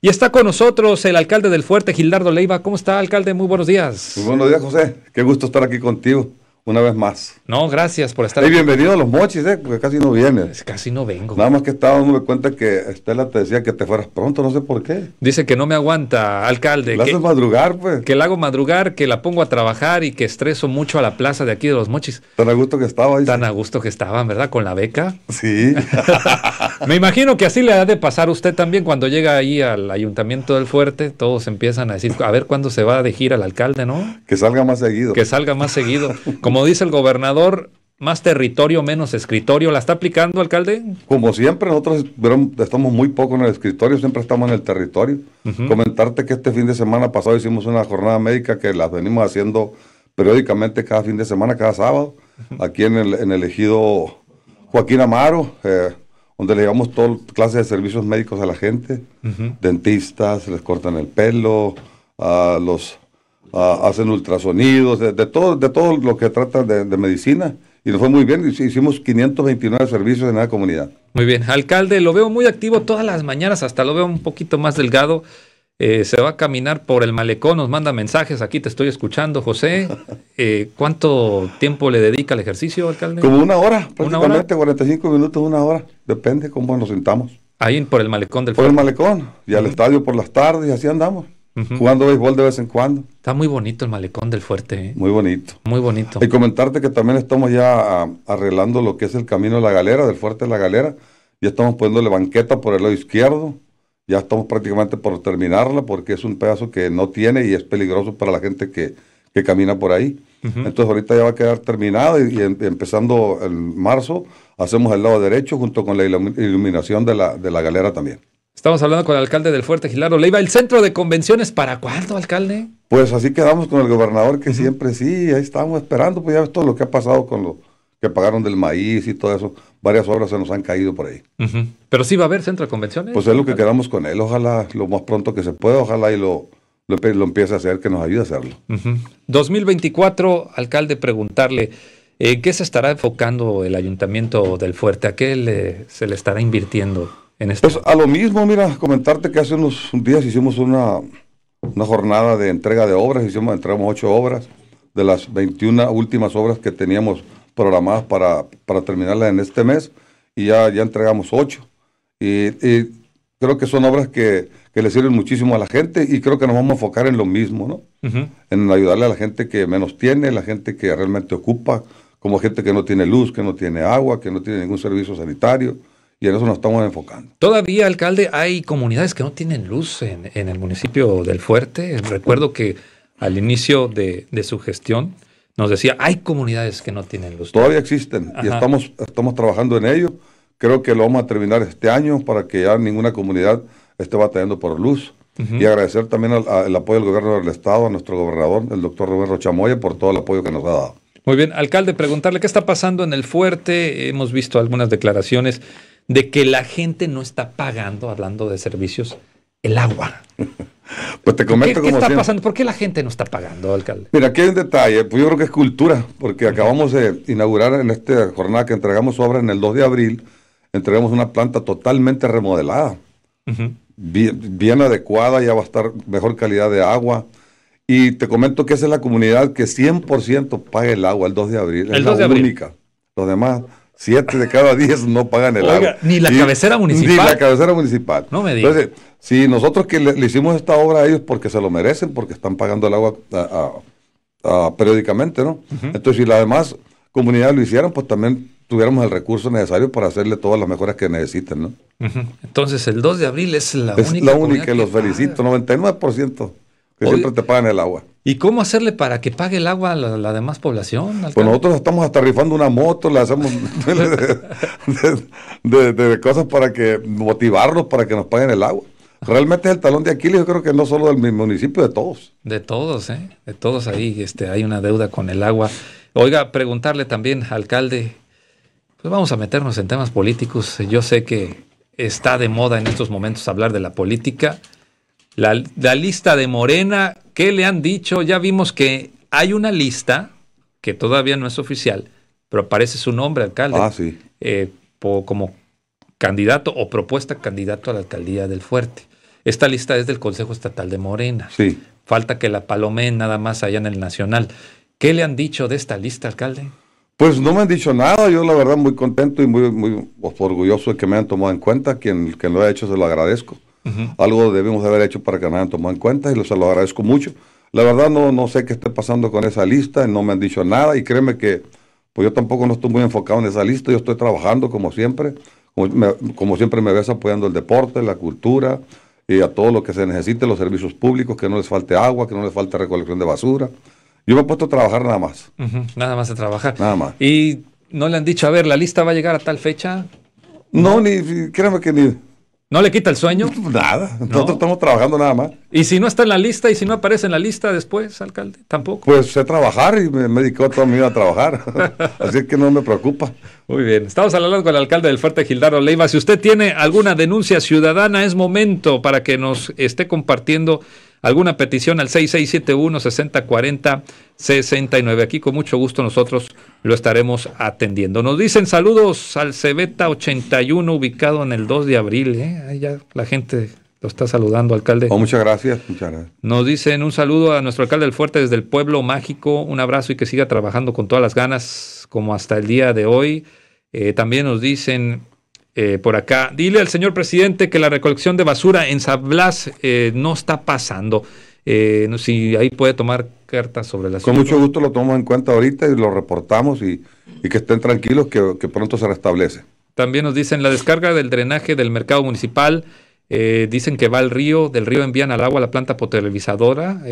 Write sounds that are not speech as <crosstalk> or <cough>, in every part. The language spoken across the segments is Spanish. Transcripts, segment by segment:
Y está con nosotros el alcalde del fuerte, Gildardo Leiva. ¿Cómo está, alcalde? Muy buenos días. Muy buenos días, José. Qué gusto estar aquí contigo una vez más. No, gracias por estar aquí. bienvenido a los mochis, eh, porque casi no vienes. Casi no vengo. Nada más que estaba dándome cuenta que Estela te decía que te fueras pronto, no sé por qué. Dice que no me aguanta, alcalde. La madrugar, pues. Que la hago madrugar, que la pongo a trabajar y que estreso mucho a la plaza de aquí de los mochis. Tan a gusto que estaba. ahí. Tan a gusto que estaban, ¿verdad? Con la beca. Sí. <laughs> Me imagino que así le ha de pasar a usted también cuando llega ahí al ayuntamiento del fuerte, todos empiezan a decir, a ver cuándo se va a elegir al alcalde, ¿no? Que salga más seguido. Que salga más seguido. Como dice el gobernador, más territorio, menos escritorio. ¿La está aplicando, alcalde? Como siempre, nosotros estamos muy poco en el escritorio, siempre estamos en el territorio. Comentarte que este fin de semana pasado hicimos una jornada médica que las venimos haciendo periódicamente cada fin de semana, cada sábado, aquí en el, elegido Joaquín Amaro. Eh, donde le llevamos toda clase de servicios médicos a la gente, dentistas, les cortan el pelo, ah, los ah, hacen ultrasonidos, de, todo, de todo lo que trata de, de medicina. Y nos fue muy bien, hicimos 529 servicios en la comunidad. Muy bien, alcalde, lo veo muy activo todas las mañanas, hasta lo veo un poquito más delgado. Eh, se va a caminar por el malecón, nos manda mensajes, aquí te estoy escuchando, José. <laughs> Eh, ¿Cuánto tiempo le dedica al ejercicio, alcalde? Como una hora, prácticamente 45 minutos, una hora, depende cómo nos sentamos. Ahí por el malecón del Por el malecón, y al estadio por las tardes, y así andamos. Jugando béisbol de vez en cuando. Está muy bonito el malecón del fuerte. ¿eh? Muy bonito. Muy bonito. Y comentarte que también estamos ya ah, arreglando lo que es el camino de la galera, del fuerte de la galera. Ya estamos poniéndole banqueta por el lado izquierdo ya estamos prácticamente por terminarla porque es un pedazo que no tiene y es peligroso para la gente que, camina por ahí. Entonces ahorita ya va a quedar terminado y, em, empezando en marzo hacemos el lado derecho junto con la iluminación de la, de la galera también. Estamos hablando con el alcalde del Fuerte Gilardo iba ¿El centro de convenciones para cuándo, alcalde? Pues así quedamos con el gobernador que siempre sí, ahí estamos esperando, pues ya ves todo lo que ha pasado con los que pagaron del maíz y todo eso, varias obras se nos han caído por ahí. Pero sí va a haber centro de convenciones. Pues es lo que queramos con él, ojalá lo más pronto que se pueda, ojalá y lo, lo, empiece a hacer, que nos ayude a hacerlo. 2024, alcalde, preguntarle, ¿en eh, qué se estará enfocando el ayuntamiento del fuerte? ¿A qué se le estará invirtiendo en esto? Pues a lo mismo, mira, comentarte que hace unos días hicimos una, una jornada de entrega de obras, hicimos, entregamos ocho obras de las 21 últimas obras que teníamos programadas para, para terminarla en este mes y ya, ya entregamos ocho. Y, creo que son obras que, que, le sirven muchísimo a la gente y creo que nos vamos a enfocar en lo mismo, ¿no? En ayudarle a la gente que menos tiene, la gente que realmente ocupa, como gente que no tiene luz, que no tiene agua, que no tiene ningún servicio sanitario. Y en eso nos estamos enfocando. Todavía, alcalde, hay comunidades que no tienen luz en, en el municipio del Fuerte. Recuerdo que al inicio de, de su gestión, nos decía, hay comunidades que no tienen luz. Todavía existen y estamos, estamos trabajando en ello. Creo que lo vamos a terminar este año para que ya ninguna comunidad esté batallando por luz. Y agradecer también el apoyo del gobierno del Estado, a nuestro gobernador, el doctor Roberto chamoya por todo el apoyo que nos ha dado. Muy bien, alcalde, preguntarle qué está pasando en el fuerte. Hemos visto algunas declaraciones de que la gente no está pagando, hablando de servicios, el agua. <laughs> Pues te comento ¿Qué, está pasando? ¿Por qué la gente no está pagando, alcalde? Mira, aquí hay un detalle, pues yo creo que es cultura, porque acabamos de inaugurar en esta jornada que entregamos obra en el 2 de abril, entregamos una planta totalmente remodelada, bien, adecuada, ya va a estar mejor calidad de agua. Y te comento que esa es la comunidad que 100% paga el agua el 2 de abril, el es 2 la única. Los demás Siete de cada diez no pagan el agua. Ni la cabecera municipal. Ni la cabecera municipal. No me digas. Entonces, si nosotros que le, hicimos esta obra a ellos porque se lo merecen, porque están pagando el agua periódicamente, ¿no? Entonces, si las demás comunidades lo hicieran, pues también tuviéramos el recurso necesario para hacerle todas las mejoras que necesiten, ¿no? Entonces, el 2 de abril es la única. Es la única, que los felicito, 99% que siempre te pagan el agua. ¿Y cómo hacerle para que pague el agua a la, demás población? Pues nosotros estamos hasta rifando una moto, le hacemos <laughs> de, cosas para que motivarlos para que nos paguen el agua. Realmente es el talón de Aquiles, yo creo que no solo del municipio, de todos. De todos, ¿eh? De todos ahí este, hay una deuda con el agua. Oiga, preguntarle también, alcalde, pues vamos a meternos en temas políticos. Yo sé que está de moda en estos momentos hablar de la política. La, la lista de Morena ¿Qué le han dicho? Ya vimos que hay una lista que todavía no es oficial, pero aparece su nombre, alcalde. Ah, eh, como candidato o propuesta candidato a la alcaldía del Fuerte. Esta lista es del Consejo Estatal de Morena. Sí. Falta que la Palomé nada más allá en el Nacional. ¿Qué le han dicho de esta lista, alcalde? Pues no me han dicho nada. Yo la verdad muy contento y muy, muy orgulloso de que me hayan tomado en cuenta. Quien, quien lo ha hecho se lo agradezco. Algo debemos haber hecho para que nos hayan tomado en cuenta y los lo agradezco mucho. La verdad no, no sé qué está pasando con esa lista, no me han dicho nada y créeme que pues yo tampoco no estoy muy enfocado en esa lista, yo estoy trabajando como siempre, como, siempre me ves apoyando el deporte, la cultura y a todo lo que se necesite, los servicios públicos, que no les falte agua, que no les falte recolección de basura. Yo me he puesto a trabajar nada más. Nada más a trabajar. Nada más. Y no le han dicho, a ver, la lista va a llegar a tal fecha. no. ni créeme que ni, ¿No le quita el sueño? <laughs> Pues nada, nosotros estamos trabajando nada más. ¿Y si no está en la lista y si no aparece en la lista después, alcalde? Tampoco. Pues sé trabajar y me, dedicó toda mi vida a trabajar, <laughs> así que no me preocupa. Muy bien, estamos a hablando con el alcalde del Fuerte Gildardo Leiva. Si usted tiene alguna denuncia ciudadana, es momento para que nos esté compartiendo alguna petición al 6671-6040-69. Aquí con mucho gusto nosotros lo estaremos atendiendo. Nos dicen saludos al Cebeta 81 ubicado en el 2 de abril. ¿eh? Ahí ya la gente lo está saludando, alcalde. Oh, muchas gracias, muchas Nos dicen un saludo a nuestro alcalde del Fuerte desde el pueblo mágico. Un abrazo y que siga trabajando con todas las ganas como hasta el día de hoy. Eh, también nos dicen eh, por acá. Dile al señor presidente que la recolección de basura en San eh, no está pasando. Eh, si ahí puede tomar cartas sobre la Con mucho gusto lo tomamos en cuenta ahorita y lo reportamos y, que estén tranquilos que, pronto se restablece. También nos dicen la descarga del drenaje del mercado municipal. dicen que va al río, del río envían al agua la planta potabilizadora.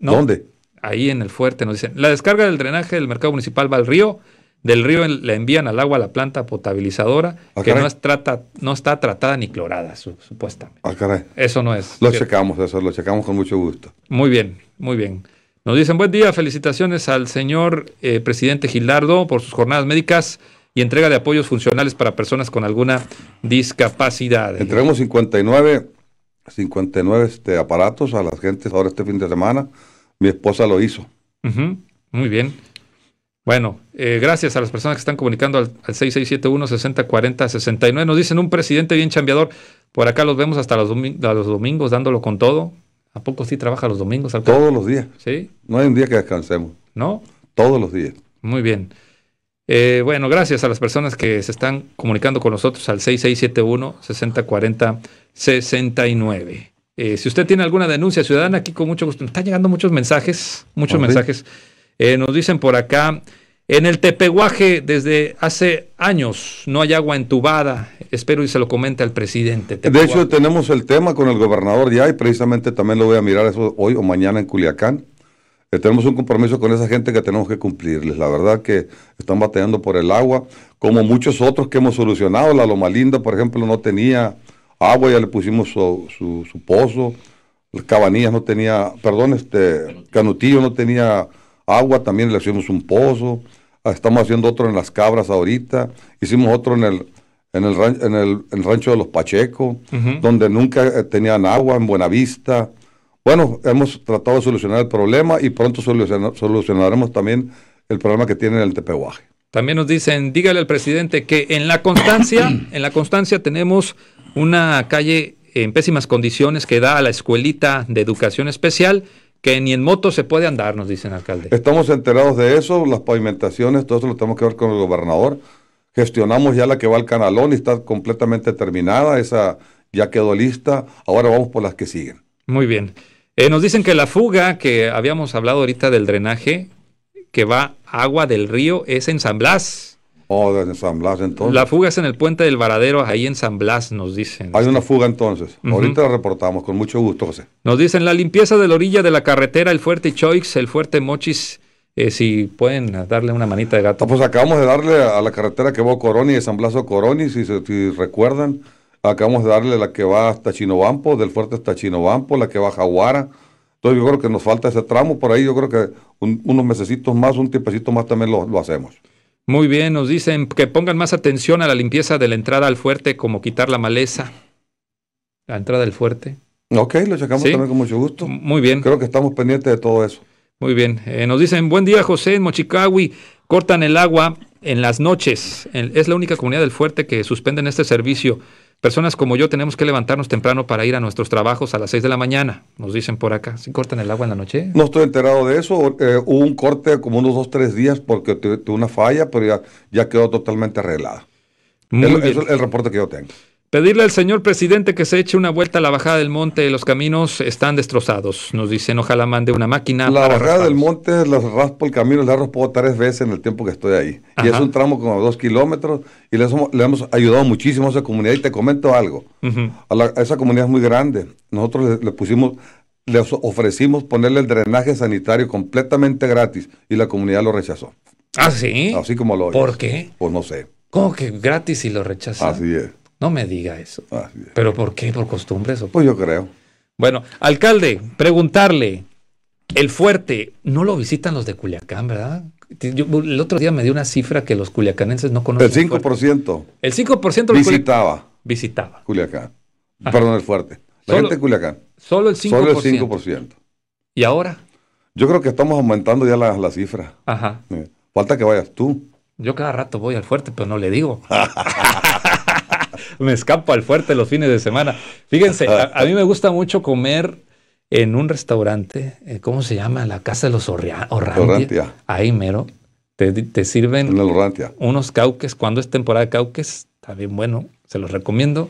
¿Dónde? Ahí en el fuerte nos dicen. La descarga del drenaje del mercado municipal va al río. Del río le envían al agua a la planta potabilizadora, ah, que no, es trata, no, está tratada ni clorada, supuestamente. Ah, eso no es. Lo checamos, eso, lo checamos con mucho gusto. Muy bien, muy bien. Nos dicen buen día, felicitaciones al señor eh, presidente Gilardo por sus jornadas médicas y entrega de apoyos funcionales para personas con alguna discapacidad. Entregamos 59, 59 este, aparatos a las gentes ahora este fin de semana. Mi esposa lo hizo. Muy bien. Bueno, eh, gracias a las personas que están comunicando al, 6671-6040-69. Nos dicen un presidente bien chambeador. Por acá los vemos hasta los, domingos dándolo con todo. ¿A poco sí trabaja los domingos? Todos los días. Sí. No hay un día que descansemos. ¿No? Todos los días. Muy bien. Eh, bueno, gracias a las personas que se están comunicando con nosotros al 6671-6040-69. Eh, si usted tiene alguna denuncia ciudadana, aquí con mucho gusto. Están llegando muchos mensajes, muchos mensajes. Eh, nos dicen por acá, en el Tepeguaje desde hace años no hay agua entubada. Espero y se lo comente al presidente. De hecho, tenemos el tema con el gobernador ya y precisamente también lo voy a mirar eso hoy o mañana en Culiacán. Eh, tenemos un compromiso con esa gente que tenemos que cumplirles. La verdad que están batallando por el agua, como muchos otros que hemos solucionado. La Loma Linda, por ejemplo, no tenía agua, ya le pusimos su, su, su pozo. Cabanillas no tenía, perdón, este, Canutillo no tenía Agua también le hicimos un pozo. Ah, estamos haciendo otro en las cabras ahorita. Hicimos otro en el, en el, rancho de los Pacheco, donde nunca eh, tenían agua, en Buenavista. Bueno, hemos tratado de solucionar el problema y pronto solucionaremos también el problema que tiene el tepehuaje. También nos dicen, dígale al presidente que en la constancia, <coughs> en la constancia tenemos una calle en pésimas condiciones que da a la escuelita de educación especial que ni en moto se puede andar, nos dicen alcalde. Estamos enterados de eso, las pavimentaciones, todo eso lo tenemos que ver con el gobernador. Gestionamos ya la que va al canalón y está completamente terminada, esa ya quedó lista, ahora vamos por las que siguen. Muy bien. Eh, nos dicen que la fuga que habíamos hablado ahorita del drenaje, que va agua del río, es en San Blas. San entonces. La fuga es en el puente del Varadero, ahí en San Blas nos dicen. Hay una fuga entonces. Ahorita la reportamos, con mucho gusto, José. Nos dicen la limpieza de la orilla de la carretera, el fuerte Choix, el fuerte Mochis. Eh, si pueden darle una manita de gato. Ah, pues acabamos de darle a la carretera que va a Coroni, de San Blas a Coroni, si, recuerdan. Acabamos de darle la que va hasta Chinobampo, del fuerte hasta Chinobampo, la que va a Jaguara. Entonces yo creo que nos falta ese tramo por ahí. Yo creo que unos mesecitos más, un tiempecito más también lo hacemos. Muy bien, nos dicen que pongan más atención a la limpieza de la entrada al fuerte, como quitar la maleza. La entrada del fuerte. Ok, lo checamos también con mucho gusto. Muy bien. Creo que estamos pendientes de todo eso. Muy bien. Eh, nos dicen, buen día José, en Mochicawi cortan el agua en las noches. es la única comunidad del fuerte que suspenden este servicio. Personas como yo tenemos que levantarnos temprano para ir a nuestros trabajos a las 6 de la mañana, nos dicen por acá. si cortan el agua en la noche? No estoy enterado de eso. Eh, hubo un corte como unos 2, 3 días porque tuve una falla, pero ya, quedó totalmente arreglada. Es el reporte que yo tengo. Pedirle al señor presidente que se eche una vuelta a la bajada del monte. Los caminos están destrozados. Nos dicen, ojalá mande una máquina. La para bajada del monte, los raspo el camino, la raspo tres veces en el tiempo que estoy ahí. Y es un tramo como dos kilómetros y le, le, hemos ayudado muchísimo a esa comunidad. Y te comento algo. a, esa comunidad es muy grande. Nosotros le, pusimos, les ofrecimos ponerle el drenaje sanitario completamente gratis y la comunidad lo rechazó. ¿Ah, sí? Así como lo oyes. ¿Por qué? Pues no sé. ¿Cómo que gratis y lo rechazó? Así es. No me diga eso. Ah, ¿Pero por qué? ¿Por costumbre eso? pues yo creo. Bueno, alcalde, preguntarle, el fuerte, no lo visitan los de Culiacán, ¿verdad? el otro día me dio una cifra que los culiacanenses no conocen. El 5%. El, 5% visitaba. visitaba. Culiacán. Ah. Perdón, el fuerte. La solo, gente de Culiacán. Solo el 5%. Solo el 5%. ¿Y ahora? Yo creo que estamos aumentando ya las la cifras. Ajá. Eh, falta que vayas tú. Yo cada rato voy al fuerte, pero no le digo. <laughs> <laughs> me escapo al fuerte los fines de semana. Fíjense, a, mí me gusta mucho comer en un restaurante, eh, ¿cómo se llama? La Casa de los Orrantia. Ahí mero. Te, sirven unos cauques. Cuando es temporada de cauques, está bien bueno, se los recomiendo.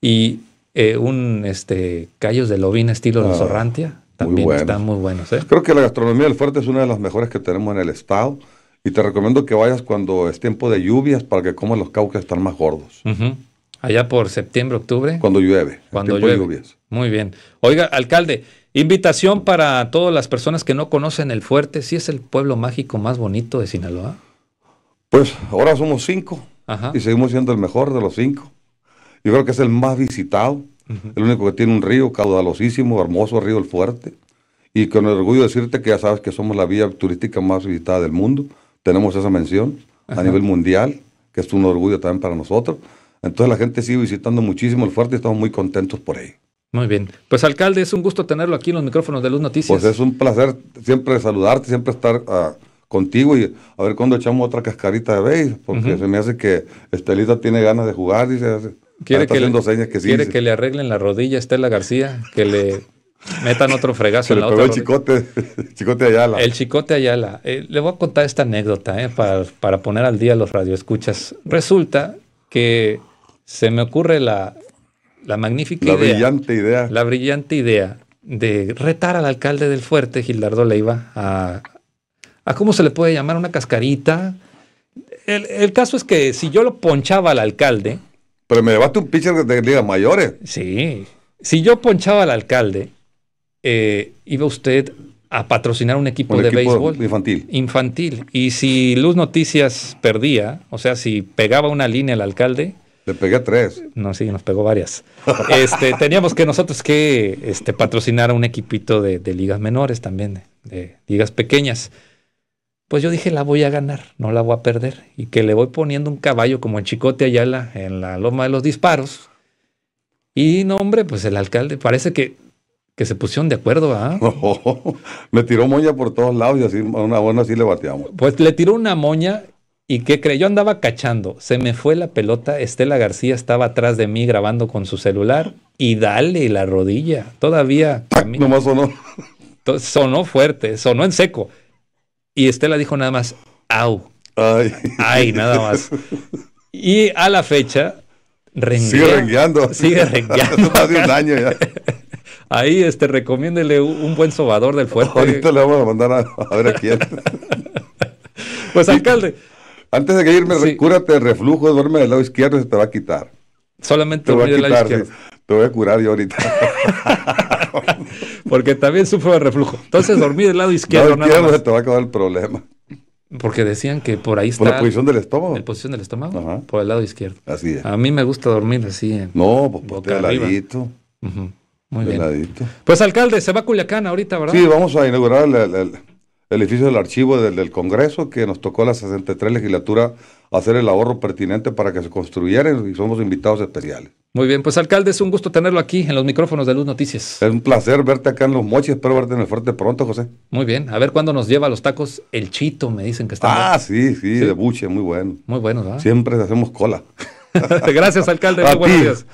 Y eh, un este, callos de lobina estilo de los ah, También están muy buenos. ¿eh? Creo que la gastronomía del fuerte es una de las mejores que tenemos en el estado. Y te recomiendo que vayas cuando es tiempo de lluvias para que comas los cauques están más gordos allá por septiembre, octubre. Cuando llueve. Cuando llueve. Muy bien. Oiga, alcalde, invitación para todas las personas que no conocen el fuerte. ¿Sí es el pueblo mágico más bonito de Sinaloa? Pues ahora somos cinco y seguimos siendo el mejor de los cinco. Yo creo que es el más visitado, el único que tiene un río caudalosísimo, hermoso río El Fuerte. Y con orgullo decirte que ya sabes que somos la vía turística más visitada del mundo. Tenemos esa mención a nivel mundial, que es un orgullo también para nosotros. Entonces la gente sigue visitando muchísimo el fuerte y estamos muy contentos por ahí. Muy bien. Pues alcalde, es un gusto tenerlo aquí en los micrófonos de Luz Noticias. Pues es un placer siempre saludarte, siempre estar ah, contigo y a ver cuándo echamos otra cascarita de béis, porque se me hace que Estelita tiene ganas de jugar dice, quiere, que le, que quiere que le arreglen la rodilla a Estela García, que le metan otro fregazo <laughs> en la otra. El chicote, el <laughs> chicote Ayala. El chicote Ayala. Eh, le voy a contar esta anécdota eh, para, para poner al día los radioescuchas. Resulta que se me ocurre la, magnífica idea. La brillante idea. La brillante idea de retar al alcalde del fuerte, Gildardo Leiva, a, a cómo se le puede llamar una cascarita. El, caso es que si yo lo ponchaba al alcalde. Pero me llevaste un pitcher de ligas mayores. Sí. Si yo ponchaba al alcalde, eh, iba usted a patrocinar un equipo de béisbol. Infantil. Infantil. Y si Luz Noticias perdía, o sea, si pegaba una línea al alcalde, le pegué tres. No, sí, nos pegó varias. <laughs> Este, teníamos que nosotros que este, patrocinar a un equipito de, ligas menores también, de, ligas pequeñas. Pues yo dije, la voy a ganar, no la voy a perder. Y que le voy poniendo un caballo como el chicote allá en la, loma de los disparos. Y no, hombre, pues el alcalde parece que, se pusieron de acuerdo, ¿ah? <laughs> me tiró moña por todos lados y así, una buena así le bateamos. Pues le tiró una moña ¿Y qué creyó? Yo andaba cachando, se me fue la pelota, Estela García estaba atrás de mí grabando con su celular y dale la rodilla, todavía... no Nomás sonó. Sonó fuerte, sonó en seco. Y Estela dijo nada más, au. Ay, nada más. <laughs> Y a la fecha, sigue rengueando. Sigue rengueando. <laughs> Más un año ya. <laughs> Ahí este, recomiéndele un buen sobador del fuerte. Ahorita le vamos a mandar a ver a quién. pues alcalde. Antes de que irme, cúrate el reflujo, duerme del lado izquierdo y se te va a quitar. Solamente duerme del lado izquierdo. Te voy a curar yo ahorita. <laughs> Porque también sufro de reflujo. Entonces dormí del lado izquierdo. Lado izquierdo se te va a acabar el problema. Porque decían que por ahí está. Por la posición del estómago. La posición del estómago. Ajá. Por el lado izquierdo. Así es. A mí me gusta dormir así. no, pues por pues, el Muy bien. Pues alcalde, se va a Culiacán ahorita, ¿verdad? Sí, vamos a inaugurar el... la el edificio del archivo del, Congreso, que nos tocó la 63 legislatura hacer el ahorro pertinente para que se construyeran y somos invitados especiales. Muy bien, pues alcalde, es un gusto tenerlo aquí en los micrófonos de Luz Noticias. Es un placer verte acá en Los Mochis, espero verte en el fuerte pronto, José. Muy bien, a ver cuándo nos lleva a los tacos el chito, me dicen que está. Ah, sí, sí, de buche, muy bueno. Muy bueno, ¿verdad? Siempre hacemos cola. <laughs> Gracias, alcalde, <laughs> buenos días.